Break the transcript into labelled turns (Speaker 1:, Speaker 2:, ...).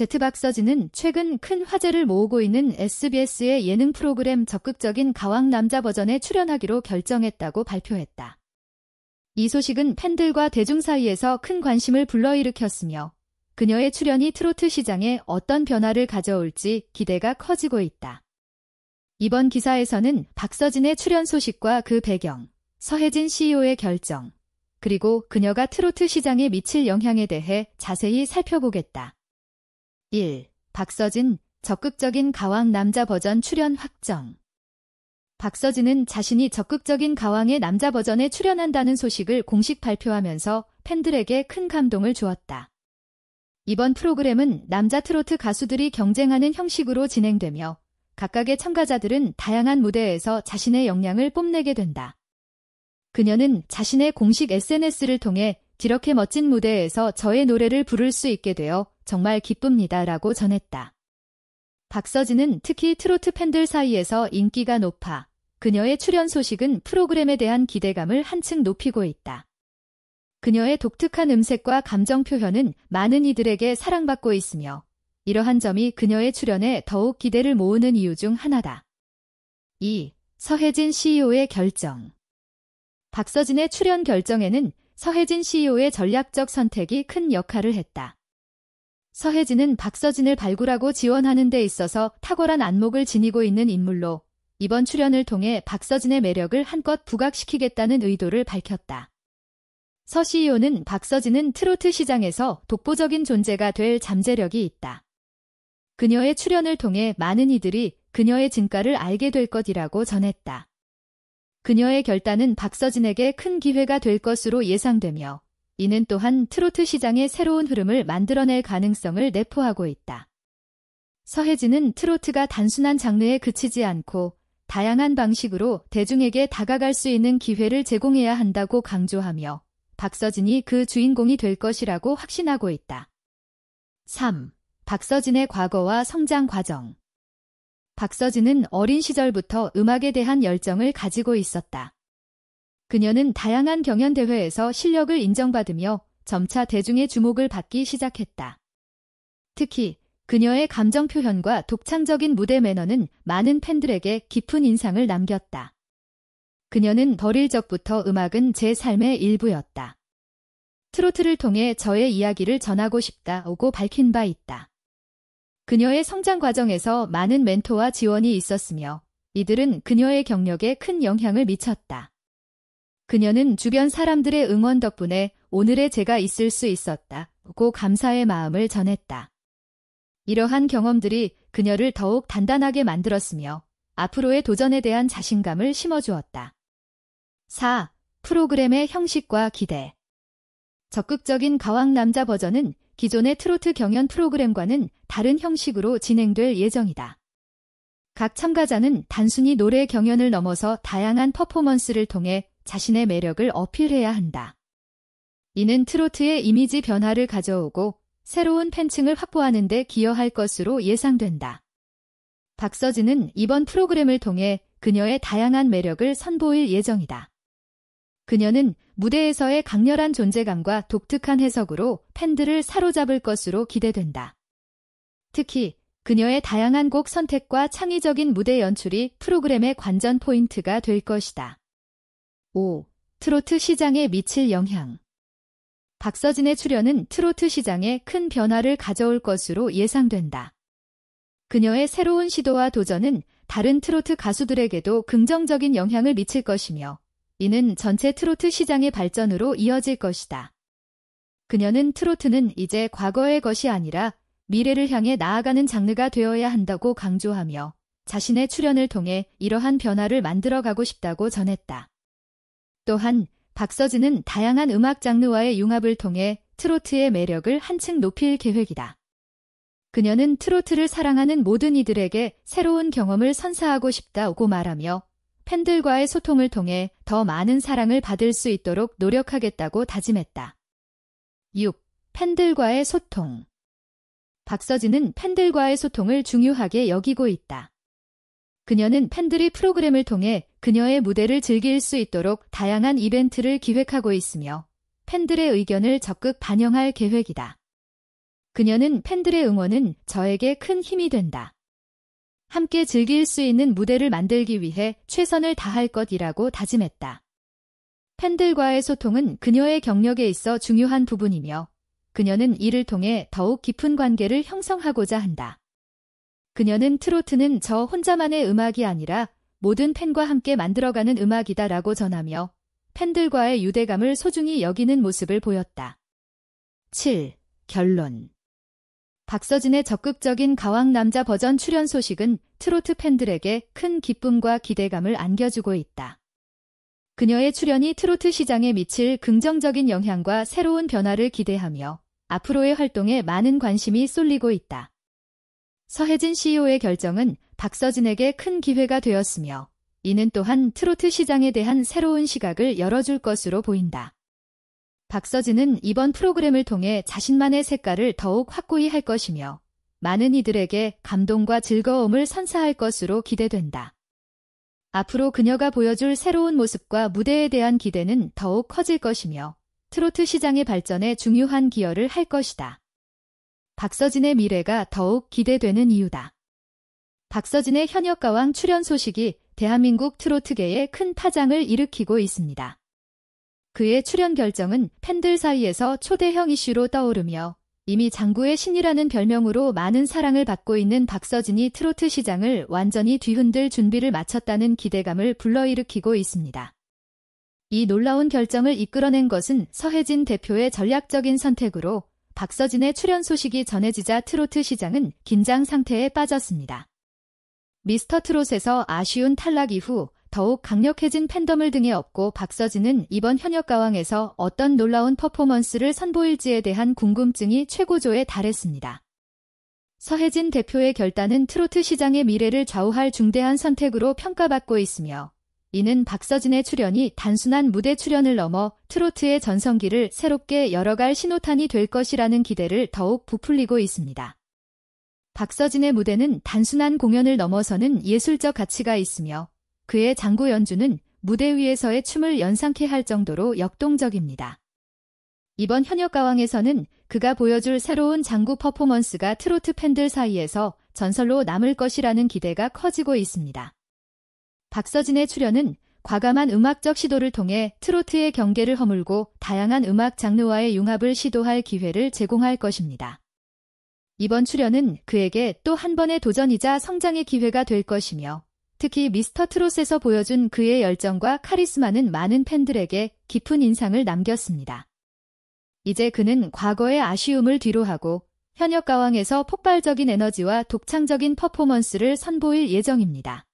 Speaker 1: 제트박서진은 최근 큰 화제를 모으고 있는 SBS의 예능 프로그램 적극적인 가왕 남자 버전에 출연하기로 결정했다고 발표했다. 이 소식은 팬들과 대중 사이에서 큰 관심을 불러일으켰으며 그녀의 출연이 트로트 시장에 어떤 변화를 가져올지 기대가 커지고 있다. 이번 기사에서는 박서진의 출연 소식과 그 배경, 서혜진 CEO의 결정, 그리고 그녀가 트로트 시장에 미칠 영향에 대해 자세히 살펴보겠다. 1. 박서진 적극적인 가왕 남자 버전 출연 확정 박서진은 자신이 적극적인 가왕의 남자 버전에 출연한다는 소식을 공식 발표하면서 팬들에게 큰 감동을 주었다. 이번 프로그램은 남자 트로트 가수들이 경쟁하는 형식으로 진행되며 각각의 참가자들은 다양한 무대에서 자신의 역량을 뽐내게 된다. 그녀는 자신의 공식 SNS를 통해 이렇게 멋진 무대에서 저의 노래를 부를 수 있게 되어 정말 기쁩니다. 라고 전했다. 박서진은 특히 트로트 팬들 사이에서 인기가 높아 그녀의 출연 소식은 프로그램에 대한 기대감을 한층 높이고 있다. 그녀의 독특한 음색과 감정 표현은 많은 이들에게 사랑받고 있으며 이러한 점이 그녀의 출연에 더욱 기대를 모으는 이유 중 하나다. 2. 서혜진 CEO의 결정 박서진의 출연 결정에는 서혜진 CEO의 전략적 선택이 큰 역할을 했다. 서혜진은 박서진을 발굴하고 지원하는 데 있어서 탁월한 안목을 지니고 있는 인물로 이번 출연을 통해 박서진의 매력을 한껏 부각시키겠다는 의도를 밝혔다. 서 CEO는 박서진은 트로트 시장에서 독보적인 존재가 될 잠재력이 있다. 그녀의 출연을 통해 많은 이들이 그녀의 진가를 알게 될 것이라고 전했다. 그녀의 결단은 박서진에게 큰 기회가 될 것으로 예상되며 이는 또한 트로트 시장의 새로운 흐름을 만들어낼 가능성을 내포하고 있다. 서혜진은 트로트가 단순한 장르에 그치지 않고 다양한 방식으로 대중에게 다가갈 수 있는 기회를 제공해야 한다고 강조하며 박서진이 그 주인공이 될 것이라고 확신하고 있다. 3. 박서진의 과거와 성장 과정 박서진은 어린 시절부터 음악에 대한 열정을 가지고 있었다. 그녀는 다양한 경연대회에서 실력을 인정받으며 점차 대중의 주목을 받기 시작했다. 특히 그녀의 감정 표현과 독창적인 무대 매너는 많은 팬들에게 깊은 인상을 남겼다. 그녀는 버릴 적부터 음악은 제 삶의 일부였다. 트로트를 통해 저의 이야기를 전하고 싶다고 밝힌 바 있다. 그녀의 성장 과정에서 많은 멘토와 지원이 있었으며 이들은 그녀의 경력에 큰 영향을 미쳤다. 그녀는 주변 사람들의 응원 덕분에 오늘의 제가 있을 수 있었다고 감사의 마음을 전했다. 이러한 경험들이 그녀를 더욱 단단하게 만들었으며 앞으로의 도전에 대한 자신감을 심어주었다. 4. 프로그램의 형식과 기대 적극적인 가왕 남자 버전은 기존의 트로트 경연 프로그램과는 다른 형식으로 진행될 예정이다. 각 참가자는 단순히 노래 경연을 넘어서 다양한 퍼포먼스를 통해 자신의 매력을 어필해야 한다. 이는 트로트의 이미지 변화를 가져오고 새로운 팬층을 확보하는 데 기여할 것으로 예상된다. 박서진은 이번 프로그램을 통해 그녀의 다양한 매력을 선보일 예정이다. 그녀는 무대에서의 강렬한 존재감과 독특한 해석으로 팬들을 사로잡을 것으로 기대된다. 특히 그녀의 다양한 곡 선택과 창의적인 무대 연출이 프로그램의 관전 포인트가 될 것이다. 5. 트로트 시장에 미칠 영향 박서진의 출연은 트로트 시장에 큰 변화를 가져올 것으로 예상된다. 그녀의 새로운 시도와 도전은 다른 트로트 가수들에게도 긍정적인 영향을 미칠 것이며 이는 전체 트로트 시장의 발전으로 이어질 것이다. 그녀는 트로트는 이제 과거의 것이 아니라 미래를 향해 나아가는 장르가 되어야 한다고 강조하며 자신의 출연을 통해 이러한 변화를 만들어가고 싶다고 전했다. 또한 박서진은 다양한 음악 장르와의 융합을 통해 트로트의 매력을 한층 높일 계획이다. 그녀는 트로트를 사랑하는 모든 이들에게 새로운 경험을 선사하고 싶다고 말하며 팬들과의 소통을 통해 더 많은 사랑을 받을 수 있도록 노력하겠다고 다짐했다. 6. 팬들과의 소통 박서진은 팬들과의 소통을 중요하게 여기고 있다. 그녀는 팬들이 프로그램을 통해 그녀의 무대를 즐길 수 있도록 다양한 이벤트를 기획하고 있으며 팬들의 의견을 적극 반영할 계획이다. 그녀는 팬들의 응원은 저에게 큰 힘이 된다. 함께 즐길 수 있는 무대를 만들기 위해 최선을 다할 것이라고 다짐했다. 팬들과의 소통은 그녀의 경력에 있어 중요한 부분이며 그녀는 이를 통해 더욱 깊은 관계를 형성하고자 한다. 그녀는 트로트는 저 혼자만의 음악이 아니라 모든 팬과 함께 만들어가는 음악이다라고 전하며 팬들과의 유대감을 소중히 여기는 모습을 보였다. 7. 결론 박서진의 적극적인 가왕 남자 버전 출연 소식은 트로트 팬들에게 큰 기쁨과 기대감을 안겨주고 있다. 그녀의 출연이 트로트 시장에 미칠 긍정적인 영향과 새로운 변화를 기대하며 앞으로의 활동에 많은 관심이 쏠리고 있다. 서혜진 CEO의 결정은 박서진에게 큰 기회가 되었으며 이는 또한 트로트 시장에 대한 새로운 시각을 열어줄 것으로 보인다. 박서진은 이번 프로그램을 통해 자신만의 색깔을 더욱 확고히 할 것이며 많은 이들에게 감동과 즐거움을 선사할 것으로 기대된다. 앞으로 그녀가 보여줄 새로운 모습과 무대에 대한 기대는 더욱 커질 것이며 트로트 시장의 발전에 중요한 기여를 할 것이다. 박서진의 미래가 더욱 기대되는 이유다. 박서진의 현역 가왕 출연 소식이 대한민국 트로트계에 큰 파장을 일으키고 있습니다. 그의 출연 결정은 팬들 사이에서 초대형 이슈로 떠오르며 이미 장구의 신이라는 별명으로 많은 사랑을 받고 있는 박서진이 트로트 시장을 완전히 뒤흔들 준비를 마쳤다는 기대감을 불러일으키고 있습니다. 이 놀라운 결정을 이끌어낸 것은 서혜진 대표의 전략적인 선택으로 박서진의 출연 소식이 전해지자 트로트 시장은 긴장 상태에 빠졌습니다. 미스터 트롯에서 아쉬운 탈락 이후 더욱 강력해진 팬덤을 등에 업고 박서진은 이번 현역 가왕에서 어떤 놀라운 퍼포먼스를 선보일지에 대한 궁금증이 최고조에 달했습니다. 서혜진 대표의 결단은 트로트 시장의 미래를 좌우할 중대한 선택으로 평가받고 있으며 이는 박서진의 출연이 단순한 무대 출연을 넘어 트로트의 전성기를 새롭게 열어갈 신호탄이 될 것이라는 기대를 더욱 부풀리고 있습니다. 박서진의 무대는 단순한 공연을 넘어서는 예술적 가치가 있으며 그의 장구 연주는 무대 위에서의 춤을 연상케 할 정도로 역동적입니다. 이번 현역가왕에서는 그가 보여줄 새로운 장구 퍼포먼스가 트로트 팬들 사이에서 전설로 남을 것이라는 기대가 커지고 있습니다. 박서진의 출연은 과감한 음악적 시도를 통해 트로트의 경계를 허물고 다양한 음악 장르와의 융합을 시도할 기회를 제공할 것입니다. 이번 출연은 그에게 또 한 번의 도전이자 성장의 기회가 될 것이며 특히 미스터 트롯에서 보여준 그의 열정과 카리스마는 많은 팬들에게 깊은 인상을 남겼습니다. 이제 그는 과거의 아쉬움을 뒤로하고 현역 가왕에서 폭발적인 에너지와 독창적인 퍼포먼스를 선보일 예정입니다.